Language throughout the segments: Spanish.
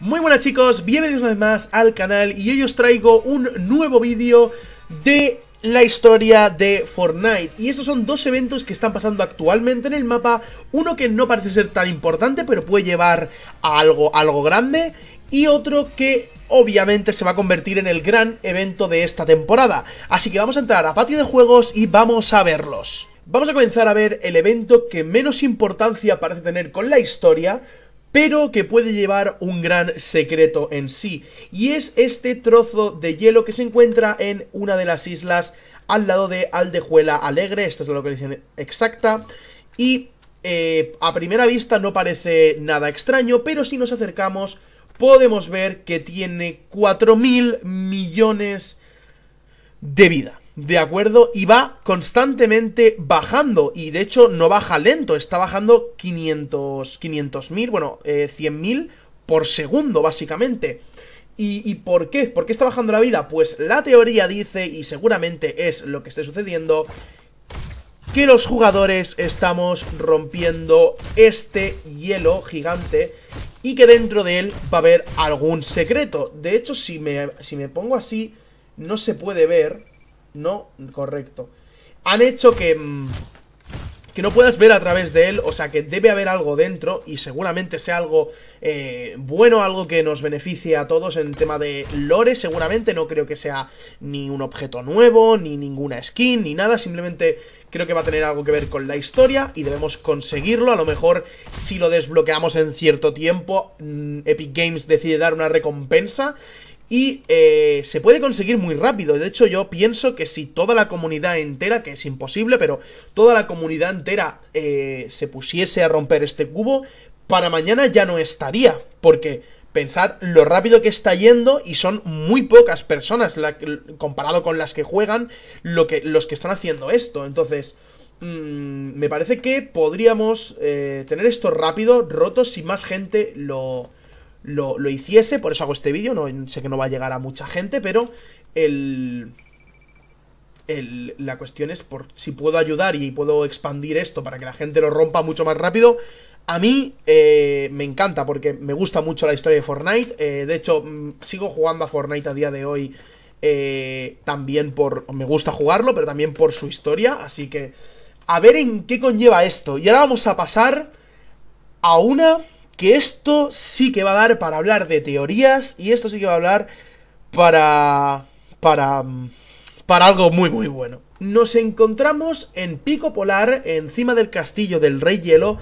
Muy buenas chicos, bienvenidos una vez más al canal y hoy os traigo un nuevo vídeo de la historia de Fortnite Y estos son dos eventos que están pasando actualmente en el mapa Uno que no parece ser tan importante pero puede llevar a algo, algo grande Y otro que obviamente se va a convertir en el gran evento de esta temporada Así que vamos a entrar a patio de juegos y vamos a verlos Vamos a comenzar a ver el evento que menos importancia parece tener con la historia pero que puede llevar un gran secreto en sí, y es este trozo de hielo que se encuentra en una de las islas al lado de Aldejuela Alegre, esta es la localización exacta, y eh, a primera vista no parece nada extraño, pero si nos acercamos podemos ver que tiene 4.000 millones de vida. ¿de acuerdo? Y va constantemente bajando, y de hecho no baja lento, está bajando 500, 500.000, bueno, 100.000 eh, por segundo, básicamente. ¿Y, por qué? ¿Por qué está bajando la vida? Pues la teoría dice, y seguramente es lo que esté sucediendo, que los jugadores estamos rompiendo este hielo gigante y que dentro de él va a haber algún secreto. De hecho, si si me pongo así, no se puede ver... No, correcto. Han hecho que... Mm, que no puedas ver a través de él, o sea que debe haber algo dentro y seguramente sea algo eh, bueno, algo que nos beneficie a todos en tema de lore, seguramente no creo que sea ni un objeto nuevo, ni ninguna skin, ni nada, simplemente creo que va a tener algo que ver con la historia y debemos conseguirlo, a lo mejor si lo desbloqueamos en cierto tiempo, mm, Epic Games decide dar una recompensa y eh, se puede conseguir muy rápido. De hecho, yo pienso que si toda la comunidad entera, que es imposible, pero toda la comunidad entera eh, se pusiese a romper este cubo, para mañana ya no estaría. Porque pensad lo rápido que está yendo y son muy pocas personas comparado con las que juegan lo que, los que están haciendo esto. Entonces, mm, me parece que podríamos eh, tener esto rápido, roto, si más gente lo lo, hiciese, por eso hago este vídeo, no, sé que no va a llegar a mucha gente, pero el... El, la cuestión es por si puedo ayudar y puedo expandir esto para que la gente lo rompa mucho más rápido. A mí eh, me encanta porque me gusta mucho la historia de Fortnite. Eh, de hecho, mm, sigo jugando a Fortnite a día de hoy. Eh, también por. Me gusta jugarlo, pero también por su historia. Así que. A ver en qué conlleva esto. Y ahora vamos a pasar a una que esto sí que va a dar para hablar de teorías y esto sí que va a hablar para para mm, para algo muy muy bueno. Nos encontramos en Pico Polar, encima del castillo del Rey Hielo,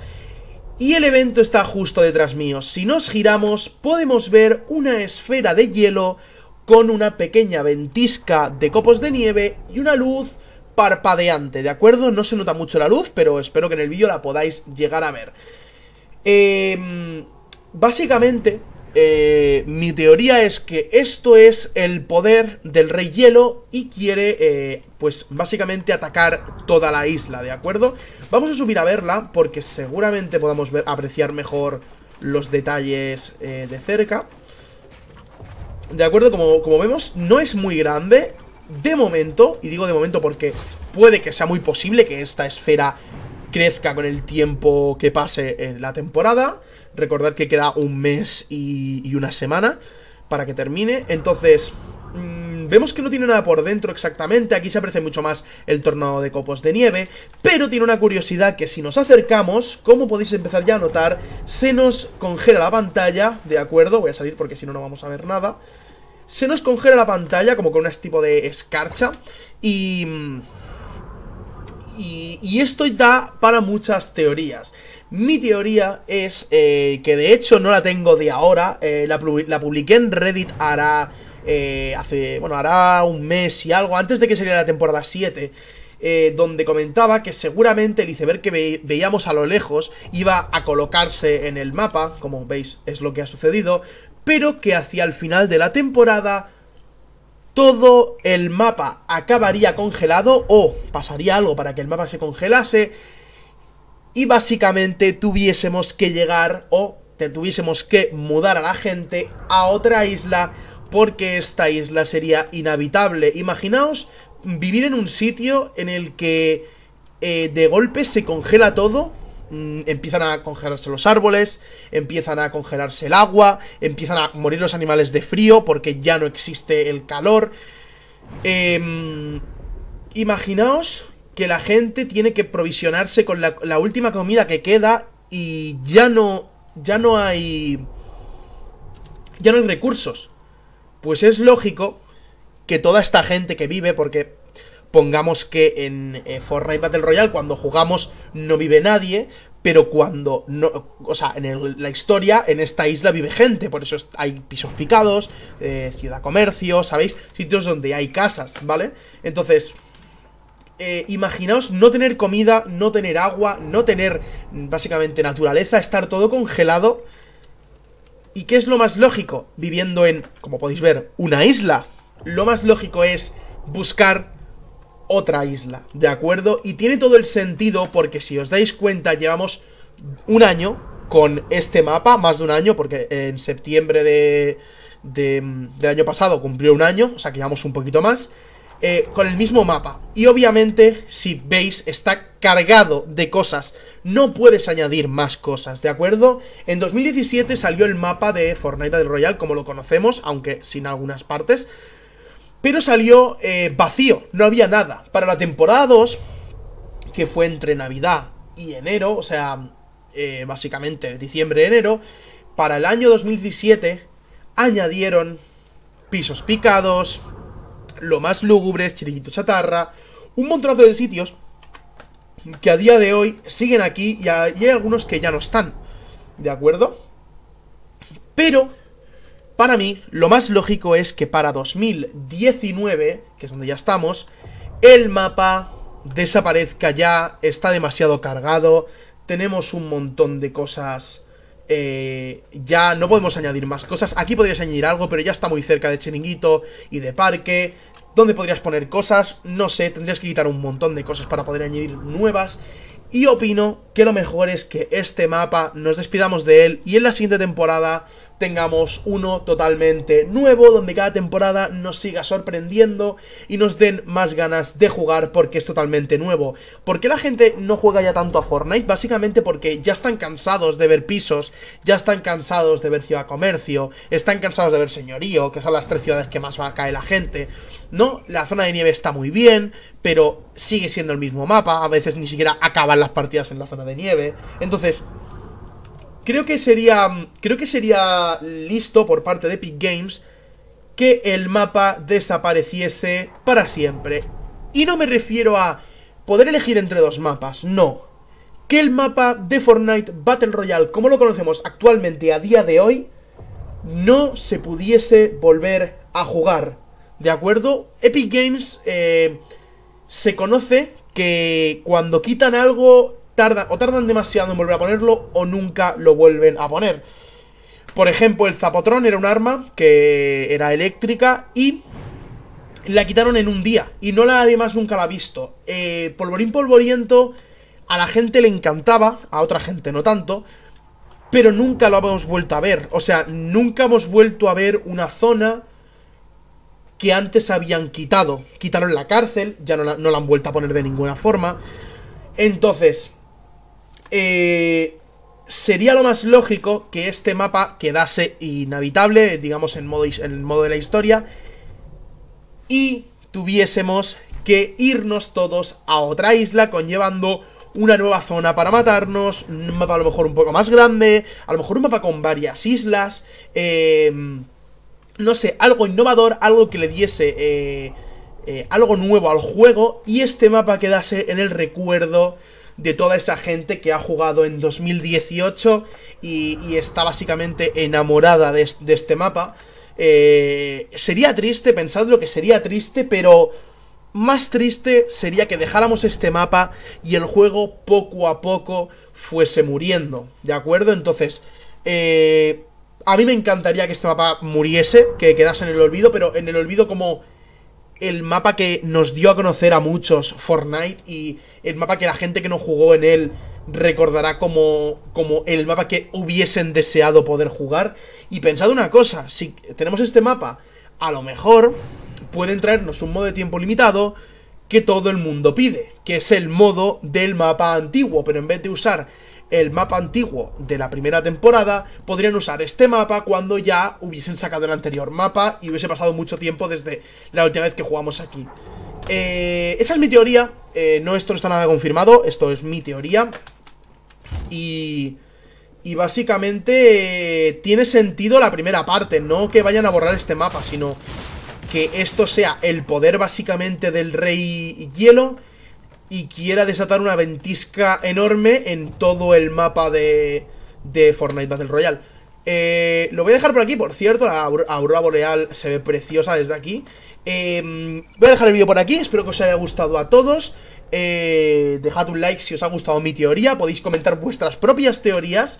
y el evento está justo detrás mío. Si nos giramos, podemos ver una esfera de hielo con una pequeña ventisca de copos de nieve y una luz parpadeante, ¿de acuerdo? No se nota mucho la luz, pero espero que en el vídeo la podáis llegar a ver. Em, eh, básicamente, mi teoría es que esto es el poder del Rey Hielo y quiere, eh, pues básicamente atacar toda la isla, ¿de acuerdo? Vamos a subir a verla porque seguramente podamos ver, apreciar mejor los detalles eh, de cerca. De acuerdo, como, como vemos, no es muy grande de momento, y digo de momento porque puede que sea muy posible que esta esfera crezca con el tiempo que pase en la temporada. Recordad que queda un mes y, una semana para que termine. Entonces, mm, vemos que no tiene nada por dentro exactamente. Aquí se aprecia mucho más el tornado de copos de nieve. Pero tiene una curiosidad que si nos acercamos, como podéis empezar ya a notar, se nos congela la pantalla. De acuerdo, voy a salir porque si no, no vamos a ver nada. Se nos congela la pantalla como con un tipo de escarcha. Y... Mm, y, esto da para muchas teorías. Mi teoría es eh, que de hecho no la tengo de ahora, eh, la, publiqué en Reddit hará, eh, hace, bueno, hará un mes y algo, antes de que saliera la temporada 7, donde comentaba que seguramente el iceberg que veíamos a lo lejos iba a colocarse en el mapa, como veis es lo que ha sucedido, pero que hacia el final de la temporada todo el mapa acabaría congelado o pasaría algo para que el mapa se congelase y básicamente tuviésemos que llegar o te tuviésemos que mudar a la gente a otra isla porque esta isla sería inhabitable. Imaginaos vivir en un sitio en el que eh, de golpe se congela todo Mm, empiezan a congelarse los árboles, empiezan a congelarse el agua, empiezan a morir los animales de frío porque ya no existe el calor. Em, imaginaos que la gente tiene que provisionarse con la, la, última comida que queda y ya no, ya no hay, ya no hay recursos. Pues es lógico que toda esta gente que vive, porque pongamos que en eh, Fortnite Battle Royale, cuando jugamos, no vive nadie, pero cuando no, o sea, en la historia, en esta isla vive gente, por eso hay pisos picados, eh, ciudad comercio, ¿sabéis? Sitios donde hay casas, ¿vale? Entonces, eh, imaginaos no tener comida, no tener agua, no tener básicamente naturaleza, estar todo congelado. ¿Y qué es lo más lógico? Viviendo en, como podéis ver, una isla. Lo más lógico es buscar otra isla, ¿de acuerdo? Y tiene todo el sentido porque si os dais cuenta llevamos un año con este mapa, más de un año, porque en septiembre de, de, del año pasado cumplió un año, o sea que llevamos un poquito más, eh, con el mismo mapa. Y obviamente, si veis, está cargado de cosas, no puedes añadir más cosas, ¿de acuerdo? En 2017 salió el mapa de Fortnite del Royal, como lo conocemos, aunque sin algunas partes, pero salió eh, vacío, no había nada. Para la temporada 2, que fue entre Navidad y enero, o sea, eh, básicamente diciembre-enero, para el año 2017 añadieron pisos picados, lo más lúgubres, chiringuito chatarra, un montonazo de sitios que a día de hoy siguen aquí y hay algunos que ya no están. ¿De acuerdo? Pero para mí, lo más lógico es que para 2019, que es donde ya estamos, el mapa desaparezca ya, está demasiado cargado, tenemos un montón de cosas... Eh, ya no podemos añadir más cosas. Aquí podrías añadir algo, pero ya está muy cerca de chiringuito y de parque. ¿Dónde podrías poner cosas? No sé, tendrías que quitar un montón de cosas para poder añadir nuevas. Y opino que lo mejor es que este mapa nos despidamos de él y en la siguiente temporada tengamos uno totalmente nuevo, donde cada temporada nos siga sorprendiendo y nos den más ganas de jugar porque es totalmente nuevo. ¿Por qué la gente no juega ya tanto a Fortnite? Básicamente porque ya están cansados de ver pisos, ya están cansados de ver ciudad comercio, están cansados de ver señorío, que son las tres ciudades que más va a caer la gente. No, la zona de nieve está muy bien, pero sigue siendo el mismo mapa, a veces ni siquiera acaban las partidas en la zona de nieve. Entonces, creo que sería creo que sería listo por parte de Epic Games que el mapa desapareciese para siempre. Y no me refiero a poder elegir entre dos mapas, no. Que el mapa de Fortnite Battle Royale, como lo conocemos actualmente a día de hoy, no se pudiese volver a jugar. ¿De acuerdo? Epic Games eh, se conoce que cuando quitan algo tardan, o tardan demasiado en volver a ponerlo o nunca lo vuelven a poner. Por ejemplo, el Zapotrón era un arma que era eléctrica y la quitaron en un día y no la nadie más nunca la ha visto. Eh, polvorín polvoriento a la gente le encantaba, a otra gente no tanto, pero nunca lo hemos vuelto a ver. O sea, nunca hemos vuelto a ver una zona que antes habían quitado. Quitaron la cárcel, ya no no la han vuelto a poner de ninguna forma. Entonces, eh, sería lo más lógico que este mapa quedase inhabitable, digamos en modo, modo de la historia, y tuviésemos que irnos todos a otra isla conllevando una nueva zona para matarnos, un mapa a lo mejor un poco más grande, a lo mejor un mapa con varias islas, em, no sé, algo innovador, algo que le diese eh, eh, algo nuevo al juego y este mapa quedase en el recuerdo de toda esa gente que ha jugado en 2018 y, está básicamente enamorada de, este mapa. Eh, sería triste, pensadlo, que sería triste, pero más triste sería que dejáramos este mapa y el juego poco a poco fuese muriendo, ¿de acuerdo? Entonces, eh, a mí me encantaría que este mapa muriese, que quedase en el olvido, pero en el olvido como el mapa que nos dio a conocer a muchos Fortnite y el mapa que la gente que no jugó en él recordará como, como el mapa que hubiesen deseado poder jugar. Y pensad una cosa, si tenemos este mapa, a lo mejor pueden traernos un modo de tiempo limitado que todo el mundo pide, que es el modo del mapa antiguo, pero en vez de usar el mapa antiguo de la primera temporada, podrían usar este mapa cuando ya hubiesen sacado el anterior mapa y hubiese pasado mucho tiempo desde la última vez que jugamos aquí. Eh, esa es mi teoría. Eh, no, esto no está nada confirmado. Esto es mi teoría. Y... básicamente eh, tiene sentido la primera parte, no que vayan a borrar este mapa, sino que esto sea el poder básicamente del rey hielo y quiera desatar una ventisca enorme en todo el mapa de, de Fortnite Battle Royale. Eh, lo voy a dejar por aquí, por cierto, la aurora boreal se ve preciosa desde aquí. Em, voy a dejar el vídeo por aquí, espero que os haya gustado a todos. Eh, dejad un like si os ha gustado mi teoría, podéis comentar vuestras propias teorías.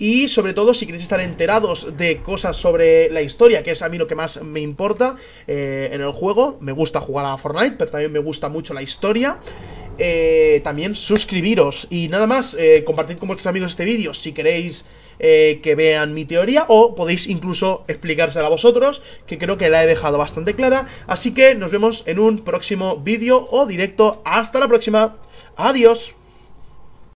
Y sobre todo, si queréis estar enterados de cosas sobre la historia, que es a mí lo que más me importa eh, en el juego, me gusta jugar a Fortnite, pero también me gusta mucho la historia. también suscribiros y nada más, compartid con vuestros amigos este vídeo si queréis eh, que vean mi teoría o podéis incluso explicársela a vosotros, que creo que la he dejado bastante clara. Así que nos vemos en un próximo vídeo o directo. Hasta la próxima. Adiós.